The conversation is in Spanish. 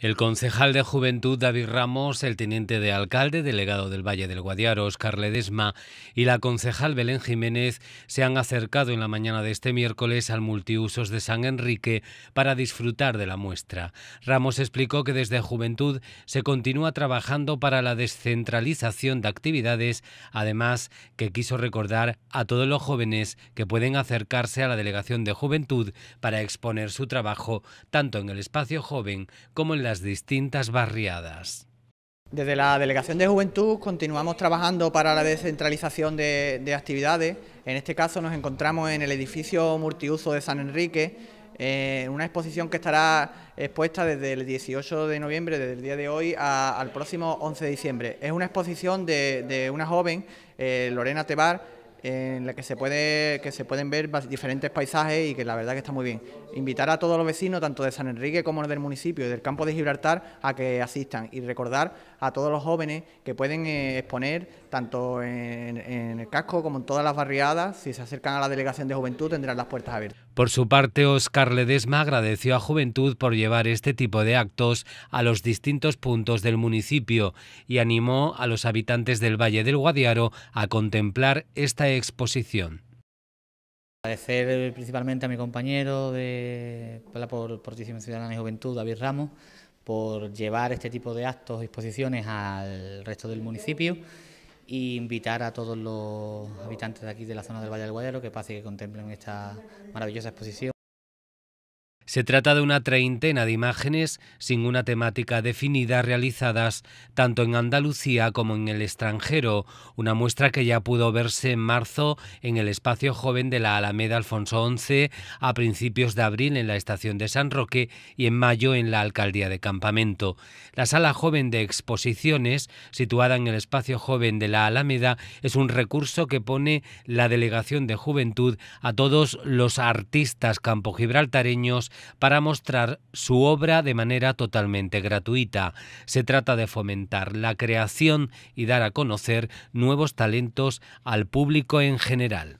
El concejal de Juventud David Ramos, el teniente de alcalde delegado del Valle del Guadiaro, Oscar Ledesma, y la concejal Belén Jiménez se han acercado en la mañana de este miércoles al multiusos de San Enrique para disfrutar de la muestra. Ramos explicó que desde Juventud se continúa trabajando para la descentralización de actividades, además que quiso recordar a todos los jóvenes que pueden acercarse a la delegación de Juventud para exponer su trabajo tanto en el espacio joven como en la las distintas barriadas. Desde la Delegación de Juventud continuamos trabajando para la descentralización de, actividades. En este caso nos encontramos en el edificio multiuso de San Enrique, en eh, una exposición que estará expuesta desde el 18 de noviembre, desde el día de hoy, al próximo 11 de diciembre. Es una exposición de, una joven, eh, Lorena Tebar, en la que se puede que se pueden ver diferentes paisajes y que la verdad que está muy bien. Invitar a todos los vecinos, tanto de San Enrique como del municipio y del campo de Gibraltar, a que asistan y recordar a todos los jóvenes que pueden eh, exponer tanto en, en, el casco como en todas las barriadas. Si se acercan a la delegación de juventud tendrán las puertas abiertas. Por su parte, Oscar Ledesma agradeció a Juventud por llevar este tipo de actos a los distintos puntos del municipio y animó a los habitantes del Valle del Guadiaro a contemplar esta exposición? Agradecer eh, principalmente a mi compañero de, la Participación Ciudadana y Juventud, David Ramos, por llevar este tipo de actos y exposiciones al resto del municipio e invitar a todos los habitantes de aquí de la zona del Valle del Guayaro que pase y que contemplen esta maravillosa exposición. Se trata de una treintena de imágenes sin una temática definida realizadas tanto en Andalucía como en el extranjero, una muestra que ya pudo verse en marzo en el espacio joven de la Alameda Alfonso XI, a principios de abril en la estación de San Roque y en mayo en la Alcaldía de Campamento. La sala joven de exposiciones, situada en el espacio joven de la Alameda, es un recurso que pone la Delegación de Juventud a todos los artistas campogibraltareños para mostrar su obra de manera totalmente gratuita. Se trata de fomentar la creación y dar a conocer nuevos talentos al público en general.